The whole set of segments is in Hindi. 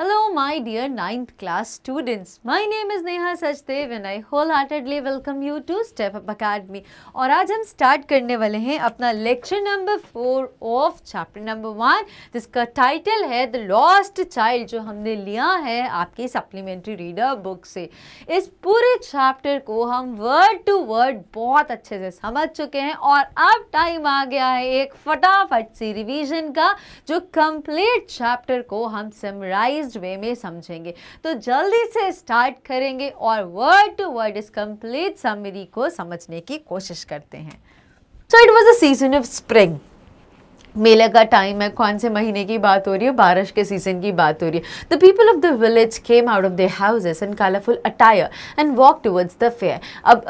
Hello my dear 9th class students. My name is Neha Sachdev and I wholeheartedly welcome you to Step Up Academy. और आज हम स्टार्ट करने वाले हैं अपना lecture number four of chapter number one जिसका टाइटल है द लॉस्ट चाइल्ड जो हमने लिया है आपके सप्लीमेंट्री रीडर बुक से इस पूरे चैप्टर को हम वर्ड टू वर्ड बहुत अच्छे से समझ चुके हैं और अब टाइम आ गया है एक फटाफट सी रिविजन का जो कंप्लीट चैप्टर को हम समराइज ऑर्गेनाइज्ड वे में समझेंगे तो जल्दी से स्टार्ट करेंगे और वर्ड टू वर्ड इस कंप्लीट समरी को समझने की कोशिश करते हैं so it was a season of spring मेले का टाइम है कौन से महीने की बात हो रही है बारिश के सीजन की बात हो रही है the people of the village came out of the houses and colourful attire and walk towards the fair अब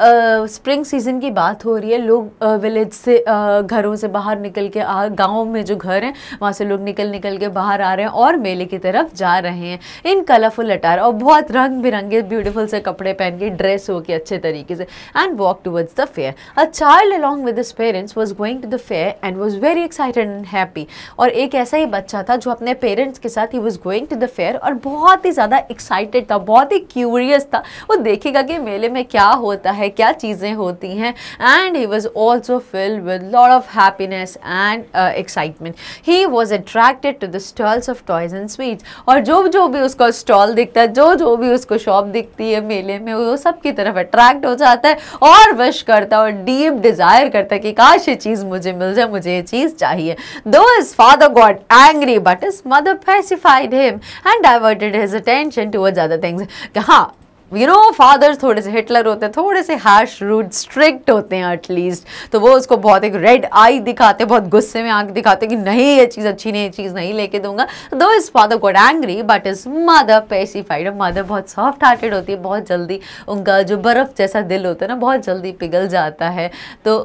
स्प्रिंग uh, सीजन की बात हो रही है लोग विलेज uh, से uh, घरों से बाहर निकल के आ गाँव में जो घर हैं वहाँ से लोग निकल निकल के बाहर आ रहे हैं और मेले की तरफ जा रहे हैं इन कलरफुल अटायर और बहुत रंग बिरंगे ब्यूटीफुल से कपड़े पहन के ड्रेस हो के अच्छे तरीके से and walk towards the fair a child along with this parents was going to the fair and was very excited unhappy और एक ऐसा ही बच्चा था जो अपने पेरेंट्स के साथ ही was going to the fair और बहुत ही ज़्यादा एक्साइटेड था बहुत ही क्यूरियस था वो देखेगा कि मेले में क्या होता है क्या चीज़ें होती हैं and he was also filled with lord of happiness and excitement he was attracted to the stalls of toys and sweets और जो जो भी उसको स्टॉल दिखता है जो जो भी उसको शॉप दिखती है मेले में वो सबकी तरफ अट्रैक्ट हो जाता है और विश करता है और डीप डिज़ायर करता है कि काश ये चीज़ मुझे मिल जाए मुझे ये चीज़ चाहिए Though his father got angry, but his mother pacified him and diverted his attention towards other things. Haan, you know father थोड़े से हिटलर होते हैं थोड़े से हैश रूड स्ट्रिक्ट होते हैं एटलीस्ट तो वो उसको बहुत एक रेड आई दिखाते बहुत गुस्से में आंख दिखाते कि नहीं ये चीज़ अच्छी नहीं ये चीज़ नहीं लेके दूंगा though his father got angry but his mother pacified mother बहुत सॉफ्ट हार्टेड होती है बहुत जल्दी उनका जो बर्फ़ जैसा दिल होता है ना बहुत जल्दी पिघल जाता है तो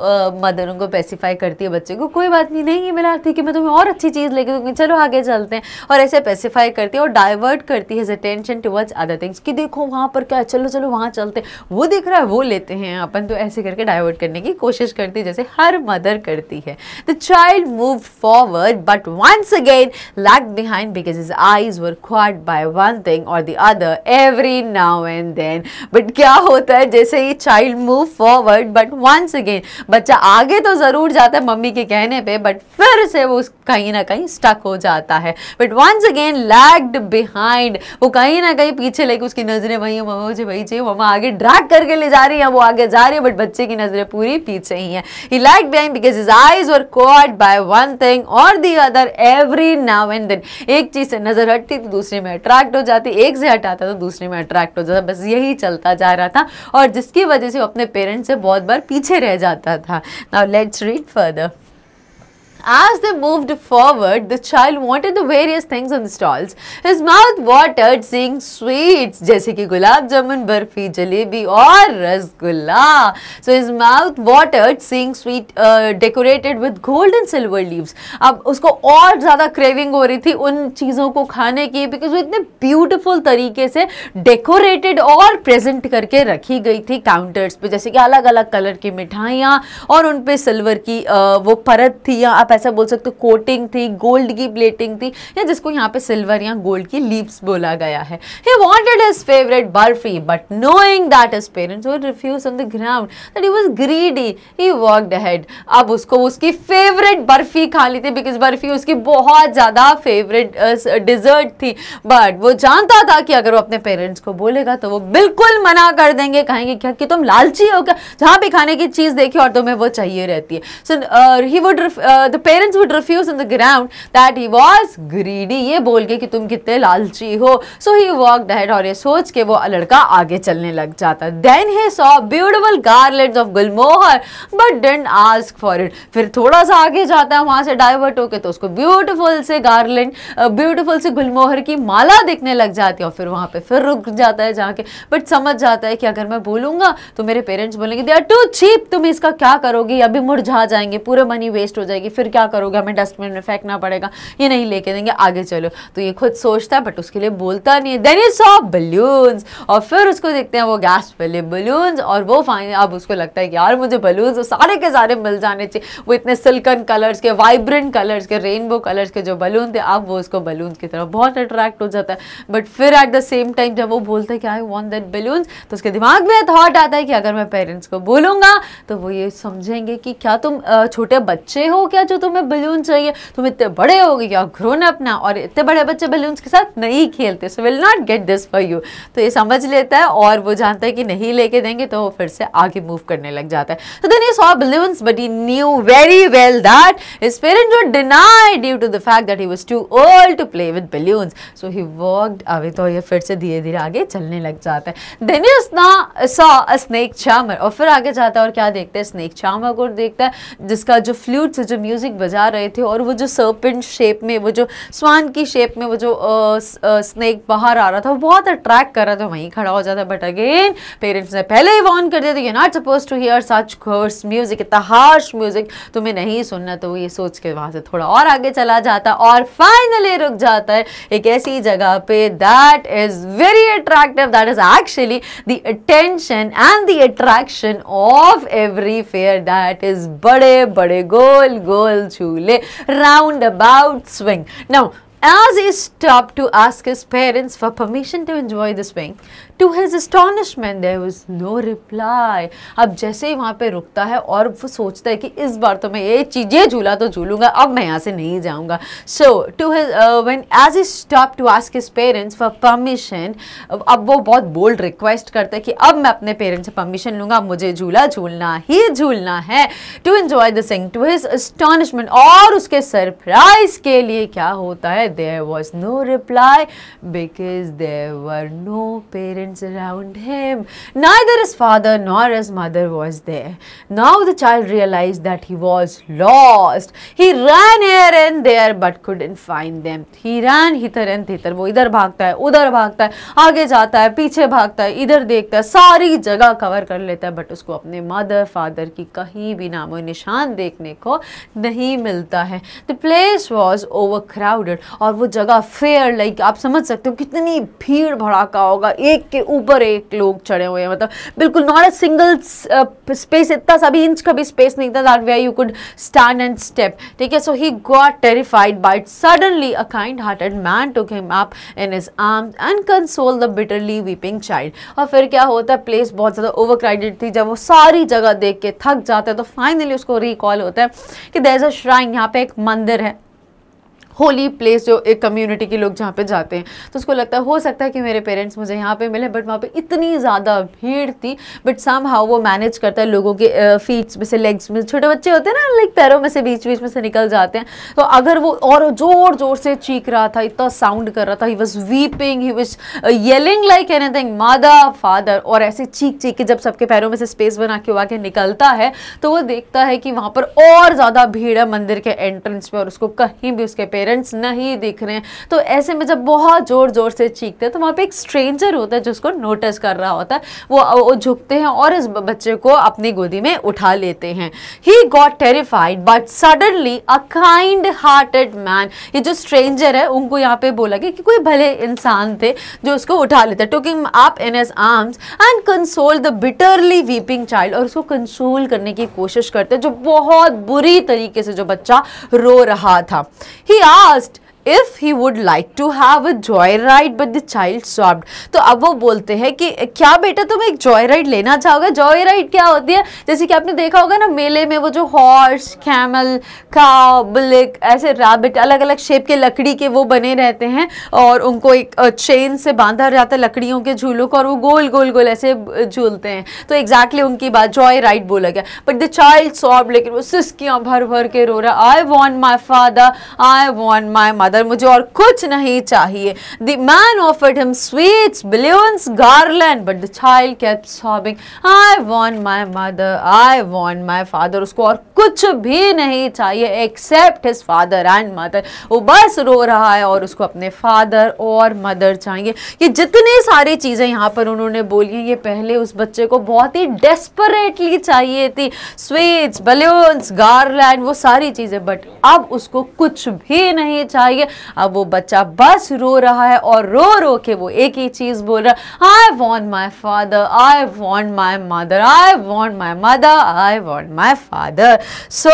मदर उनको पेसीफाई करती है बच्चे को कोई बात नहीं नहीं ये मिला ठीक कि मैं तुम्हें और अच्छी चीज़ लेके दूँगी चलो आगे चलते हैं और ऐसे पेसीफाई करती है और डाइवर्ट करती है अटेंशन टुवर्ड्स अदर थिंग्स कि देखो वहाँ पर क्या है चलो चलो वहाँ चलते वो दिख रहा है वो लेते हैं अपन तो ऐसे करके डाइवर्ट करने की कोशिश करते हैं जैसे हर मदर करती है the child move forward but once again lack behind because his eyes were caught by one thing और the other every now and then but क्या होता है जैसे ये child move forward but once again बच्चा आगे तो ज़रूर जाता है मम्मी के कहने पे बट फिर से वो कहीं ना कहीं स्टक हो जाता है but once again lagged behind वो कहीं ना कहीं पीछे लेके उसकी नज़रें वहीं वो जो भाई जी वो आगे ड्रैग करके ले जा रही है वो आगे जा रही है बट बच्चे की नजरें पूरी पीछे ही हैं he lack behind because his eyes were caught by one thing और the other every now and then एक चीज से नजर हटती तो दूसरे में अट्रैक्ट हो जाती एक से हटाता तो दूसरे में अट्रैक्ट हो जाता बस यही चलता जा रहा था और जिसकी वजह से वो अपने पेरेंट्स से बहुत बार पीछे रह जाता था now let's read further As they moved forward, the child wanted the various things on the stalls. His mouth watered seeing sweets jaise ki gulab jamun barfi jalebi और rasgulla So his mouth watered seeing sweet uh, decorated with gold and silver leaves. ab usko aur ज़्यादा craving ho rahi thi un चीज़ों ko khane ki because wo itne beautiful तरीके se decorated और present karke rakhi gayi thi counters pe jaise ki alag alag color ki mithaiyan aur un pe silver ki uh, वो परत थी या आप ऐसा बोल सकते हो कोटिंग थी गोल्ड की प्लेटिंग थी या जिसको यहाँ पे सिल्वर या गोल्ड की लीव्स बोला गया है he wanted his favourite barfi but knowing that his parents were refuse on the ground that he was greedy he walked head अब उसको उसकी फेवरेट बर्फी खा ली थी बिकॉज बर्फी उसकी बहुत ज़्यादा फेवरेट डिजर्ट थी बट वो जानता था कि अगर वो अपने पेरेंट्स को बोलेगा तो वो बिल्कुल मना कर देंगे कहेंगे क्या कि तुम लालची हो क्या जहाँ भी खाने की चीज़ देखी और तुम्हें वो चाहिए रहती है so he would the parents would refuse in the ground that he was greedy ये बोल के कि तुम कितने लालची हो सो ही वॉक हेड और ये सोच के वो लड़का आगे चलने लग जाता then he saw beautiful garlands of gulmohar but didn't ask for it फिर थोड़ा सा आगे जाता है वहाँ से डाइवर्ट होकर तो उसको ब्यूटिफुल से गार्लैंड ब्यूटिफुल से गुलमोहर की माला दिखने लग जाती है और फिर वहाँ पर फिर रुक जाता है जाके बट समझ जाता है कि अगर मैं बोलूँगा तो मेरे पेरेंट्स बोलेंगे दे आर टू चीप तुम इसका क्या करोगी अभी मुरझा जाएंगे पूरे मनी वेस्ट हो जाएगी फिर क्या करोगे हमें डस्टबिन में फेंकना पड़ेगा ये नहीं लेके देंगे आगे चलो तो ये खुद सोचता है बट उसके लिए बोलता नहीं है देन इज सॉ बलून्स और फिर उसको देखते हैं वो गैस पहले बलून्स और वो फाइन अब उसको लगता है कि यार मुझे बलून्स तो सारे के सारे मिल जाने चाहिए वो इतने सिल्कन कलर्स के वाइब्रेंट कलर्स के रेनबो कलर्स के जो बलून थे अब वो उसको बलून्स की तरफ बहुत अट्रैक्ट हो जाता है बट फिर एट द सेम टाइम जब वो बोलता है कि आई वॉन्ट दैट बलून्स तो उसके दिमाग में थाट आता है कि अगर मैं पेरेंट्स को बोलूँगा तो वो ये समझेंगे कि क्या तुम छोटे बच्चे हो क्या जो तुम्हें बलून चाहिए तुम इतने बड़े हो गए और ग्रोन अपना और इतने बड़े बच्चे बलून के साथ नहीं खेलते so will not get this for you तो ये समझ लेता है और वो जानता है कि नहीं लेके देंगे तो वो फिर से आगे मूव करने लग जाता है तो then you saw balloon but he knew very well that his parent were deny due to the fact that he was too old to play with balloon so he walked away तो ये फिर से धीरे धीरे आगे चलने लग जाता है then you saw a snake charmer और फिर आगे जाता है और क्या देखते हैं स्नेक चामर को देखता है जिसका जो फ्लूट से जो म्यूजिक म्यूजिक बजा रहे थे और वो जो सर्पेंट शेप में वो जो स्वान की शेप में वो जो स्नेक बाहर आ रहा था वो बहुत अट्रैक्ट कर रहा था वहीं खड़ा हो जाता बट अगेन पेरेंट्स ने पहले ही वॉर्न कर दिया था you not suppose to hear such harsh music इतना हार्श म्यूजिक तुम्हें नहीं सुनना तो ये सोच के वहाँ से थोड़ा और आगे चला जाता और फाइनली रुक जाता है एक ऐसी जगह पे that is very attractive that is actually the attention and the attraction of every fair that is बड़े बड़े गोल गोल normal jhule, roundabout swing. Now, as he stopped to ask his parents for permission to enjoy the swing, to his astonishment there was no reply अब जैसे ही वहाँ पे रुकता है और वो सोचता है कि इस बार तो मैं ये चीज़ ये झूला तो झूलूंगा अब मैं यहाँ से नहीं जाऊँगा so to his when as he stop to ask his parents for permission अब वो बहुत बोल्ड रिक्वेस्ट करता है कि अब मैं अपने पेरेंट्स से परमिशन लूँगा मुझे झूला झूलना ही झूलना है to enjoy the swing to his astonishment और उसके सरप्राइज के लिए क्या होता है there was no reply because there were no parent parents around him. Neither his father nor his mother was there. Now the child realized that he was lost. He ran here and there but couldn't find them. He ran hither and thither. wo idhar bhagta hai udhar bhagta hai aage jata hai piche bhagta hai idhar dekhta hai sari jagah cover kar leta hai but usko apne mother father ki कहीं bhi naam aur nishan dekhne ko nahi milta hai the place was overcrowded aur wo jagah fair like aap samajh sakte ho kitni bheed bhadaka hoga ek के ऊपर एक लोग चढ़े हुए हैं मतलब बिल्कुल नॉट अ सिंगल स्पेस इतना सा भी इंच का भी स्पेस नहीं था that way you could stand and step ठीक है so he got terrified bite suddenly a kind hearted man to him up in his arms and console the bitterly weeping child और फिर क्या होता है प्लेस बहुत ज़्यादा ओवरक्राउडेड थी जब वो सारी जगह देख के थक जाता है तो फाइनली उसको रिकॉल होता है कि देर इज़ अ श्राइन यहाँ पे एक मंदिर है होली प्लेस जो एक कम्युनिटी के लोग जहाँ पे जाते हैं तो उसको लगता है हो सकता है कि मेरे पेरेंट्स मुझे यहाँ पे मिले बट वहाँ पे इतनी ज़्यादा भीड़ थी बट सम हाउ वो मैनेज करता है लोगों के फीट्स में से लेग्स में छोटे बच्चे होते हैं ना लाइक पैरों में से बीच बीच में से निकल जाते हैं तो अगर वो और ज़ोर ज़ोर से चीख रहा था इतना साउंड कर रहा था he was weeping he was yelling like anything mother father और ऐसे चीख चीख के जब सबके पैरों में से स्पेस बना के वहाँ के निकलता है तो वो देखता है कि वहाँ पर और ज़्यादा भीड़ है मंदिर के एंट्रेंस पर और उसको कहीं भी उसके पैर पेरेंट्स नहीं दिख रहे हैं तो ऐसे में जब बहुत ज़ोर ज़ोर से चीखते हैं तो वहाँ पे एक स्ट्रेंजर होता है जिसको नोटिस कर रहा होता है वो वो झुकते हैं और इस बच्चे को अपनी गोदी में उठा लेते हैं he got terrified but suddenly a kind hearted man ये जो स्ट्रेंजर है उनको यहाँ पे बोला गया कि कोई भले इंसान थे जो उसको उठा लेते टोकिंग आप in his arms and console the bitterly weeping child और उसको कंसोल करने की कोशिश करते जो बहुत बुरी तरीके से जो बच्चा रो रहा था he Last. If he would like to have a joy ride but the child swapped तो अब वो बोलते हैं कि क्या बेटा तुम एक जॉय राइड लेना चाहोगे जॉय राइड क्या होती है जैसे कि आपने देखा होगा ना मेले में वो जो हॉर्स कैमल का बुलिक ऐसे रैबिट अलग अलग शेप के लकड़ी के वो बने रहते हैं और उनको एक चेन से बांधा जाता है लकड़ियों के झूलों को और वो गोल गोल गोल ऐसे झूलते हैं तो एग्जैक्टली exactly उनकी बात जॉय राइड बोला गया बट द चाइल्ड स्वाब लेकिन वो सिस्कियाँ भर भर के रो रहा I want my father I want my mother father मुझे और कुछ नहीं चाहिए the man offered him sweets balloons garland but the child kept sobbing I want my mother I want my father उसको और कुछ भी नहीं चाहिए except his father and mother वो बस रो रहा है और उसको अपने फादर और मदर चाहिए ये जितनी सारी चीज़ें यहाँ पर उन्होंने बोली हैं ये पहले उस बच्चे को बहुत ही डेस्परेटली चाहिए थी स्वीट्स बलून्स गार्लैंड वो सारी चीज़ें बट अब उसको कुछ भी नहीं चाहिए है अब वो बच्चा बस रो रहा है और रो रो के वो एक ही चीज़ बोल रहा है I want my father I want my mother I want my mother I want my father so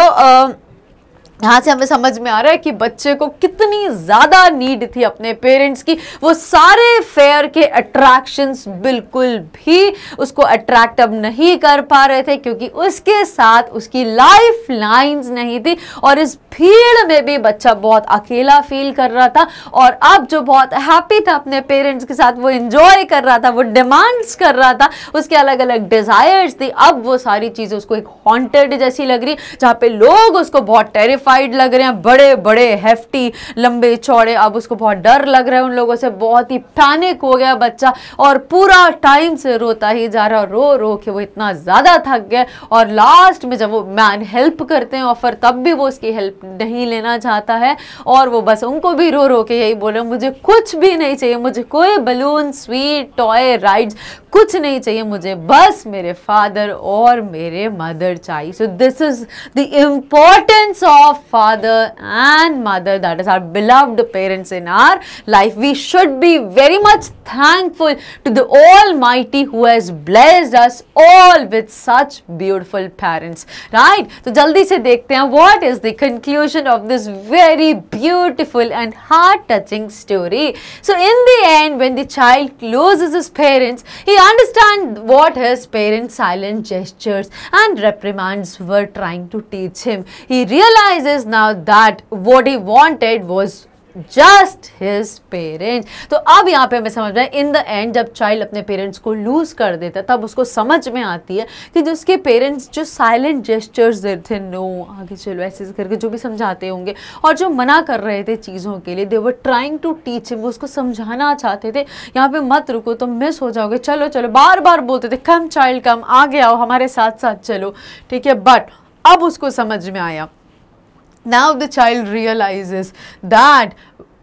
यहाँ से हमें समझ में आ रहा है कि बच्चे को कितनी ज़्यादा नीड थी अपने पेरेंट्स की वो सारे फेयर के अट्रैक्शंस बिल्कुल भी उसको अट्रैक्ट अब नहीं कर पा रहे थे क्योंकि उसके साथ उसकी लाइफ लाइन्स नहीं थी और इस भीड़ में भी बच्चा बहुत अकेला फील कर रहा था और अब जो बहुत हैप्पी था अपने पेरेंट्स के साथ वो इन्जॉय कर रहा था वो डिमांड्स कर रहा था उसके अलग अलग डिज़ायर्स थी अब वो सारी चीज़ें उसको एक हॉन्टेड जैसी लग रही जहाँ पे लोग उसको बहुत टेरिफाई टेरिफाइड लग रहे हैं बड़े बड़े हेफ्टी लंबे चौड़े अब उसको बहुत डर लग रहा है उन लोगों से बहुत ही पैनिक हो गया बच्चा और पूरा टाइम से रोता ही जा रहा रो रो के वो इतना ज़्यादा थक गया और लास्ट में जब वो मैन हेल्प करते हैं ऑफर तब भी वो उसकी हेल्प नहीं लेना चाहता है और वो बस उनको भी रो रो के यही बोल रहे मुझे कुछ भी नहीं चाहिए मुझे कोई बलून स्वीट टॉय राइड्स कुछ नहीं चाहिए मुझे बस मेरे फादर और मेरे मदर चाहिए so this is the importance of father and mother, that is our beloved parents in our life. We should be very much thankful to the Almighty who has blessed us all with such beautiful parents. Right? So, jaldi se dekhte hain what is the conclusion of this very beautiful and heart-touching story. So, in the end, when the child loses his parents, he understands what his parents' silent gestures and reprimands were trying to teach him. He realizes realizes now that what he wanted was just his parents तो अब यहाँ पे हमें समझ में इन द एंड जब चाइल्ड अपने पेरेंट्स को लूज़ कर देता है तब उसको समझ में आती है कि जो उसके पेरेंट्स जो साइलेंट जेस्टर्स दे थे नो आगे चलो ऐसे करके जो भी समझाते होंगे और जो मना कर रहे थे चीज़ों के लिए they were trying to teach वो उसको समझाना चाहते थे यहाँ पे मत रुको तो मिस हो जाओगे चलो चलो बार बार बोलते थे कम चाइल्ड कम आगे आओ हमारे साथ साथ चलो ठीक है बट अब उसको समझ में आया Now the child realizes that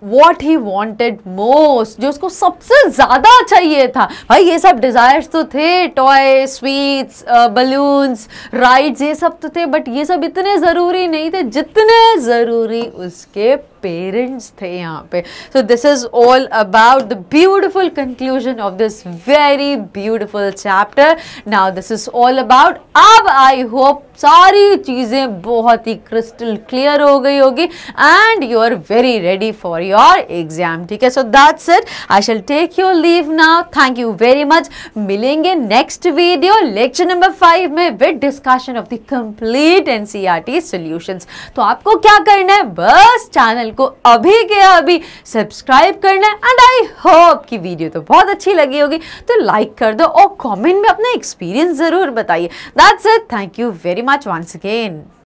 what he wanted most जो उसको सबसे ज़्यादा चाहिए अच्छा था भाई ये सब डिज़ायर्स तो थे टॉय स्वीट्स बलून्स राइड्स ये सब तो थे बट ये सब इतने ज़रूरी नहीं थे जितने ज़रूरी उसके पेरेंट्स थे यहाँ पे so this is all about the beautiful conclusion of this very beautiful chapter now this is all about अब आई होप सारी चीज़ें बहुत ही क्रिस्टल क्लियर हो गई होगी and you are very ready for your exam ठीक है so that's it I shall take your leave now thank you very much milenge next video lecture number 5 mein with discussion of the complete ncrt solutions to aapko kya karna hai bas channel ko abhi ke abhi subscribe karna है एंड आई होप कि वीडियो तो बहुत अच्छी लगी होगी तो लाइक कर दो और कमेंट में अपना एक्सपीरियंस ज़रूर बताइए that's it thank you very much once again